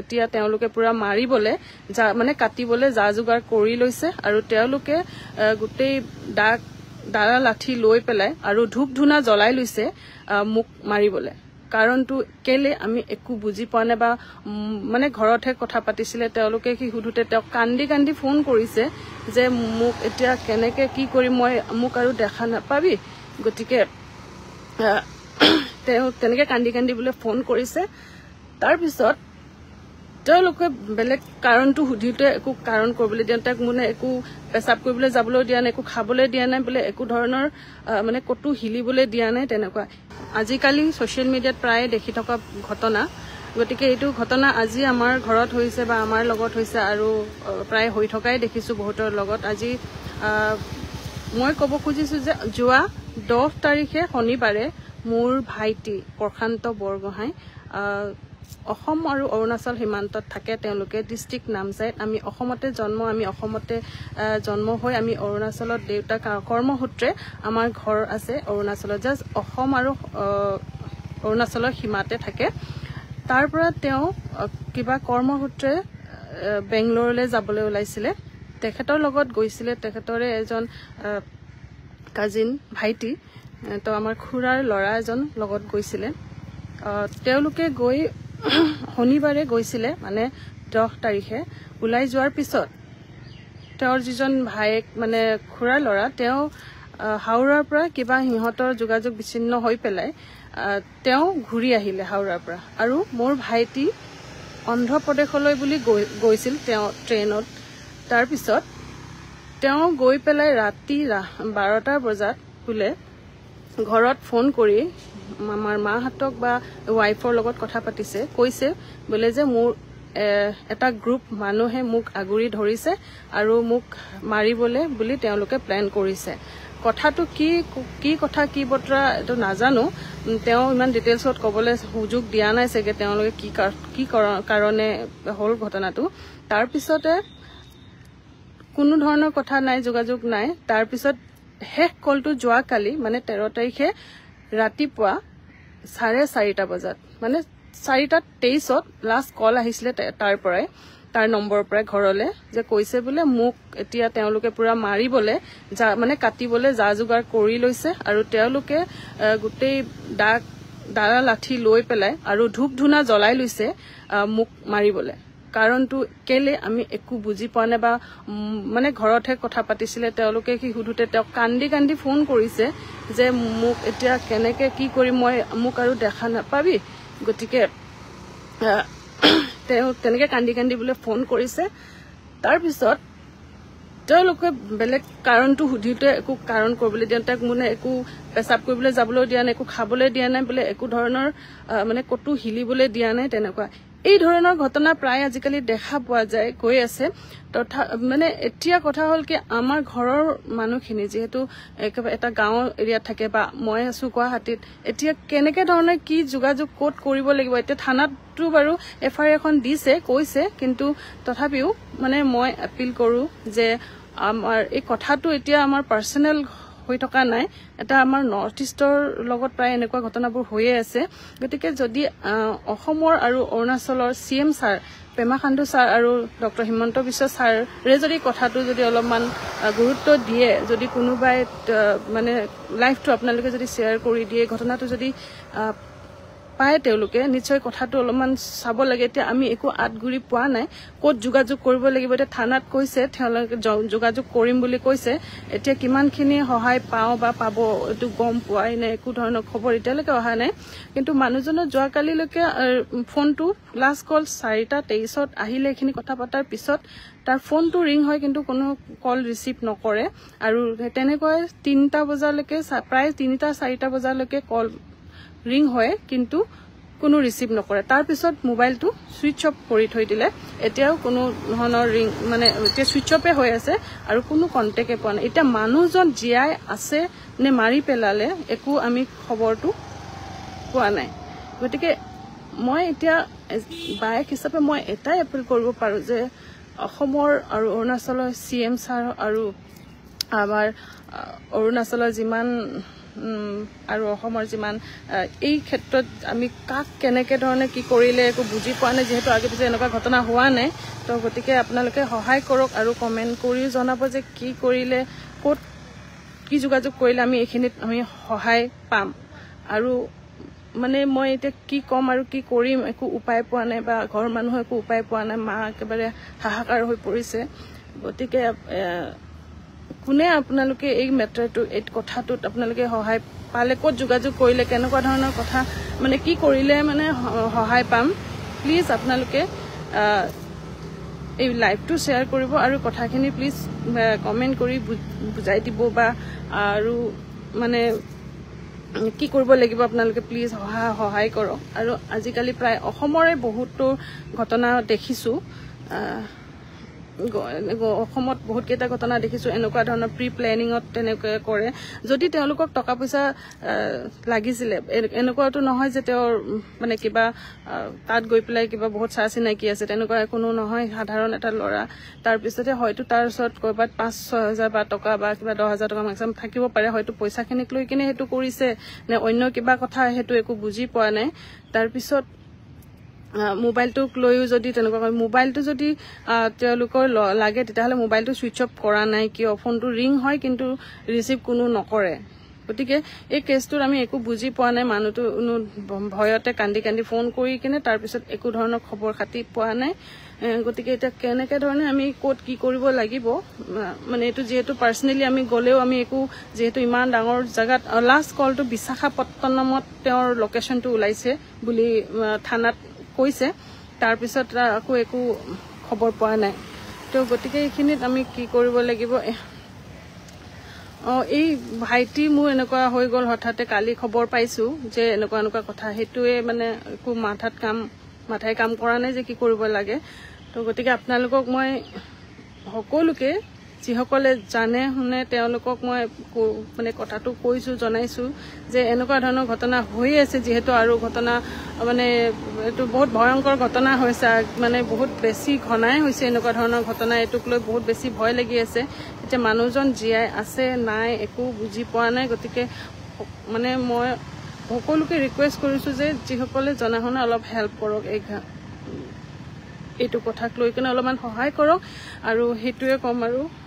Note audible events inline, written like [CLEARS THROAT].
এতিয়া তেওঁলোকে পুৰা মাৰিবলৈ যা মানে কাটিবলৈ যা যোগাৰ কৰি লৈছে আৰু তেওঁলোকে গোটেই দাগ দাৰা লাঠি লৈ পেলাই আৰু ধূপ ধূনা জ্বলাই লৈছে মোক মাৰিবলৈ কাৰণটো কেলে আমি একো বুজি পোৱা নাই বা মানে ঘৰতহে কথা পাতিছিলে তেওঁলোকে সি সোধোতে তেওঁক কান্দি কান্দি ফোন কৰিছে যে মোক এতিয়া কেনেকে কি কৰি মই মোক আৰু দেখা নাপাবি গতিকে [CLEARS THROAT] তেওঁ তেনেকে কান্দি কান্দিবলৈ ফোন কৰিছে তাৰপিছত তেওঁলোকে বেলেগ কাৰণটো সুধিতে একো কাৰণ কৰিবলৈ দিয়া তেওঁক মানে একো পেচাব কৰিবলৈ যাবলৈ দিয়া নাই একো খাবলৈ দিয়া নাই বোলে একো ধৰণৰ মানে ক'তো হিলিবলৈ দিয়া নাই তেনেকুৱা আজিকালি ছ'চিয়েল মিডিয়াত প্ৰায়ে দেখি থকা ঘটনা গতিকে এইটো ঘটনা আজি আমাৰ ঘৰত হৈছে বা আমাৰ লগত হৈছে আৰু প্ৰায় হৈ থকাই দেখিছোঁ বহুতৰ লগত আজি মই ক'ব খুজিছোঁ যে যোৱা দহ তাৰিখে শনিবাৰে মোৰ ভাইটি প্ৰশান্ত বৰগোহাঁই অসম আৰু অৰুণাচল সীমান্তত থাকে তেওঁলোকে ডিষ্ট্ৰিক্ট নামচাইত আমি অসমতে জন্ম আমি অসমতে জন্ম হৈ আমি অৰুণাচলত দেউতা কৰ্মসূত্ৰে আমাৰ ঘৰ আছে অৰুণাচলত জাষ্ট অসম আৰু অৰুণাচলৰ সীমাতে থাকে তাৰ পৰা তেওঁ কিবা কৰ্মসূত্ৰে বেংগলোৰলৈ যাবলৈ ওলাইছিলে তেখেতৰ লগত গৈছিলে তেখেতৰে এজন কাজিন ভাইটি তো আমাৰ খুৰাৰ ল'ৰা এজন লগত গৈছিলে তেওঁলোকে গৈ শনিবাৰে গৈছিলে মানে দহ তাৰিখে ওলাই যোৱাৰ পিছত তেওঁৰ যিজন ভায়েক মানে খুৰা ল'ৰা তেওঁ হাওৰাৰ পৰা কিবা সিহঁতৰ যোগাযোগ বিচ্ছিন্ন হৈ পেলাই তেওঁ ঘূৰি আহিলে হাওৰাৰ পৰা আৰু মোৰ ভাইটি অন্ধ্ৰ প্ৰদেশলৈ বুলি গৈ গৈছিল তেওঁ ট্ৰেইনত তাৰপিছত তেওঁ গৈ পেলাই ৰাতি বাৰটা বজাত বোলে ঘৰত ফোন কৰি আমাৰ মাহঁতক বা ৱাইফৰ লগত কথা পাতিছে কৈছে বোলে যে মোৰ এটা গ্ৰুপ মানুহে মোক আগুৰি ধৰিছে আৰু মোক মাৰিবলৈ বুলি তেওঁলোকে প্লেন কৰিছে কথাটো কি কি কথা কি বতৰা এইটো নাজানো তেওঁ ইমান ডিটেইলছত ক'বলৈ সুযোগ দিয়া নাই চাগে তেওঁলোকে কি কি কাৰণে হ'ল ঘটনাটো তাৰপিছতে কোনো ধৰণৰ কথা নাই যোগাযোগ নাই তাৰপিছত শেষ কলটো যোৱা কালি মানে তেৰ তাৰিখে ৰাতিপুৱা চাৰে চাৰিটা বজাত মানে চাৰিটা তেইছত লাষ্ট কল আহিছিলে তাৰ পৰাই তাৰ নম্বৰৰ পৰাই ঘৰলৈ যে কৈছে বোলে মোক এতিয়া তেওঁলোকে পূৰা মাৰিবলৈ যা মানে কাটিবলৈ যা যোগাৰ কৰি লৈছে আৰু তেওঁলোকে গোটেই দাগ দাৰা লাঠি লৈ পেলাই আৰু ধূপ ধূনা জ্বলাই লৈছে মোক মাৰিবলৈ কাৰণটো কেলে আমি একো বুজি পোৱা নাই বা মানে ঘৰতহে কথা পাতিছিলে তেওঁলোকে কি সুধোতে তেওঁক কান্দি কান্দি ফোন কৰিছে যে মোক এতিয়া কেনেকৈ কি কৰিম মই মোক আৰু দেখা নাপাবি গতিকে তেওঁ তেনেকৈ কান্দি কান্দি বোলে ফোন কৰিছে তাৰপিছত তেওঁলোকে বেলেগ কাৰণটো সুধিতে একো কাৰণ কৰিবলৈ দিয়া তেওঁক মানে একো পেচাব কৰিবলৈ যাবলৈ দিয়া নাই একো খাবলৈ দিয়া নাই বোলে একো ধৰণৰ মানে ক'তো হিলিবলৈ দিয়া নাই তেনেকুৱা এই ধৰণৰ ঘটনা প্ৰায় আজিকালি দেখা পোৱা যায় গৈ আছে তথা মানে এতিয়া কথা হল কি আমাৰ ঘৰৰ মানুহখিনি যিহেতু এটা গাঁও এৰিয়াত থাকে বা মই আছো গুৱাহাটীত এতিয়া কেনেকে ধৰণে কি যোগাযোগ কত কৰিব লাগিব এতিয়া থানাতো বাৰু এফ আই আৰ এখন দিছে কৈছে কিন্তু তথাপিও মানে মই আপিল কৰোঁ যে আমাৰ এই কথাটো এতিয়া আমাৰ পাৰ্চনেল হৈ থকা নাই এটা আমাৰ নৰ্থ ইষ্টৰ লগত প্ৰায় এনেকুৱা ঘটনাবোৰ হৈয়ে আছে গতিকে যদি অসমৰ আৰু অৰুণাচলৰ C M sir Pema Khandu sir আৰু ডক্টৰ হিমন্ত বিশ্ব ছাৰে যদি কথাটো যদি অলপমান গুৰুত্ব দিয়ে যদি কোনোবাই মানে লাইফটো আপোনালোকে যদি শ্বেয়াৰ কৰি দিয়ে ঘটনাটো যদি পায় তেওঁলোকে নিশ্চয় কথাটো অলপমান চাব লাগে এতিয়া আমি একো আঁতগুৰি পোৱা নাই ক'ত যোগাযোগ কৰিব লাগিব এতিয়া থানাত কৈছে তেওঁলোকে যোগাযোগ কৰিম বুলি কৈছে এতিয়া কিমানখিনি সহায় পাওঁ বা পাব এইটো গম পোৱাই নাই একো ধৰণৰ খবৰ এতিয়ালৈকে অহা নাই কিন্তু মানুহজনৰ যোৱাকালিলৈকে ফোনটো লাষ্ট কল চাৰিটা তেইছত আহিলে এইখিনি কথা পতাৰ পিছত তাৰ ফোনটো ৰিং হয় কিন্তু কোনো কল ৰিচিভ নকৰে আৰু তেনেকৈ তিনিটা বজালৈকে প্ৰায় তিনিটা চাৰিটা বজালৈকে কল ৰিং হয় কিন্তু কোনো ৰিচিভ নকৰে তাৰপিছত মোবাইলটো ছুইচ অফ কৰি থৈ দিলে এতিয়াও কোনো ধৰণৰ ৰিং মানে এতিয়া ছুইচ অফে হৈ আছে আৰু কোনো কণ্টেক্টে পোৱা নাই এতিয়া মানুহজন জীয়াই আছে নে মাৰি পেলালে একো আমি খবৰটো পোৱা নাই গতিকে মই এতিয়া বায়েক হিচাপে মই এটাই এপিল কৰিব পাৰোঁ যে অসমৰ আৰু অৰুণাচলৰ চি এম ছাৰ আৰু আমাৰ অৰুণাচলৰ যিমান আৰু অসমৰ যিমান এই ক্ষেত্ৰত আমি কাক কেনেকৈ ধৰণে কি কৰিলে একো বুজি পোৱা নাই যিহেতু আগে পিছে এনেকুৱা ঘটনা হোৱা নাই তো গতিকে আপোনালোকে সহায় কৰক আৰু কমেণ্ট কৰিও জনাব যে কি কৰিলে ক'ত কি যোগাযোগ কৰিলে আমি এইখিনিত আমি সহায় পাম আৰু মানে মই এতিয়া কি ক'ম আৰু কি কৰিম একো উপায় পোৱা নাই বা ঘৰৰ মানুহ একো উপায় পোৱা নাই মা একেবাৰে হাহাকাৰ হৈ পৰিছে গতিকে কোনে আপোনালোকে এই মেটাৰটো এই কথাটোত আপোনালোকে সহায় পালে ক'ত যোগাযোগ কৰিলে কেনেকুৱা ধৰণৰ কথা মানে কি কৰিলে মানে সহায় পাম প্লিজ আপোনালোকে এই লাইভটো শ্বেয়াৰ কৰিব আৰু কথাখিনি প্লিজ কমেণ্ট কৰি বুজাই দিব বা আৰু মানে কি কৰিব লাগিব আপোনালোকে প্লিজ সহায় সহায় কৰক আৰু আজিকালি প্ৰায় অসমৰে বহুতো ঘটনা দেখিছোঁ অসমত বহুত কেইটা ঘটনা দেখিছোঁ এনেকুৱা ধৰণৰ প্ৰি প্লেনিঙত তেনেকৈ কৰে যদি তেওঁলোকক টকা পইচা লাগিছিলে এনেকুৱাতো নহয় যে তেওঁৰ মানে কিবা তাত গৈ পেলাই কিবা বহুত চা চিনাকি আছে তেনেকুৱা কোনো নহয় সাধাৰণ এটা ল'ৰা তাৰপিছতে হয়তো তাৰ ওচৰত ক'ৰবাত পাঁচ ছয় হাজাৰ বা টকা বা কিবা দহ হাজাৰ টকা মেক্সিমাম থাকিব পাৰে হয়তো পইচাখিনিক লৈ কিনে সেইটো কৰিছে নে অন্য কিবা কথা সেইটো একো বুজি পোৱা নাই তাৰপিছত মোবাইলটোক লৈও যদি তেনেকুৱা মোবাইলটো যদি তেওঁলোকৰ লাগে তেতিয়াহ'লে মোবাইলটো ছুইচ অফ কৰা নাই কিয় ফোনটো ৰিং হয় কিন্তু ৰিচিভ কোনো নকৰে গতিকে এই কেছটোত আমি একো বুজি পোৱা নাই মানুহটো কোনো ভয়তে কান্দি কান্দি ফোন কৰি কিনে তাৰপিছত একো ধৰণৰ খবৰ খাতি পোৱা নাই গতিকে এতিয়া কেনেকৈ ধৰণে আমি ক'ত কি কৰিব লাগিব মানে এইটো যিহেতু পাৰ্চনেলি আমি গ'লেও আমি একো যিহেতু ইমান ডাঙৰ জেগাত লাষ্ট কলটো বিশাখাপট্টনমত তেওঁৰ লোকেশ্যনটো ওলাইছে বুলি থানাত কৈছে তাৰপিছত আকৌ একো খবৰ পোৱা নাই তো গতিকে এইখিনিত আমি কি কৰিব লাগিব অঁ এই ভাইটি মোৰ এনেকুৱা হৈ গ'ল হঠাতে কালি খবৰ পাইছোঁ যে এনেকুৱা এনেকুৱা কথা সেইটোৱে মানে একো মাথাত কাম মাথাই কাম কৰা নাই যে কি কৰিব লাগে তো গতিকে আপোনালোকক মই সকলোকে যিসকলে জানে শুনে তেওঁলোকক মই মানে কথাটো কৈছোঁ জনাইছোঁ যে এনেকুৱা ধৰণৰ ঘটনা হৈ আছে যিহেতু আৰু ঘটনা মানে এইটো বহুত ভয়ংকৰ ঘটনা হৈছে মানে বহুত বেছি ঘনাই হৈছে এনেকুৱা ধৰণৰ ঘটনা এইটোক লৈ বহুত বেছি ভয় লাগি আছে এতিয়া মানুহজন জীয়াই আছে নাই একো বুজি পোৱা নাই গতিকে মানে মই সকলোকে ৰিকুৱেষ্ট কৰিছোঁ যে যিসকলে জনা শুনা অলপ হেল্প কৰক এই এইটো কথাক লৈ কিনে অলপমান সহায় কৰক আৰু সেইটোৱে ক'ম আৰু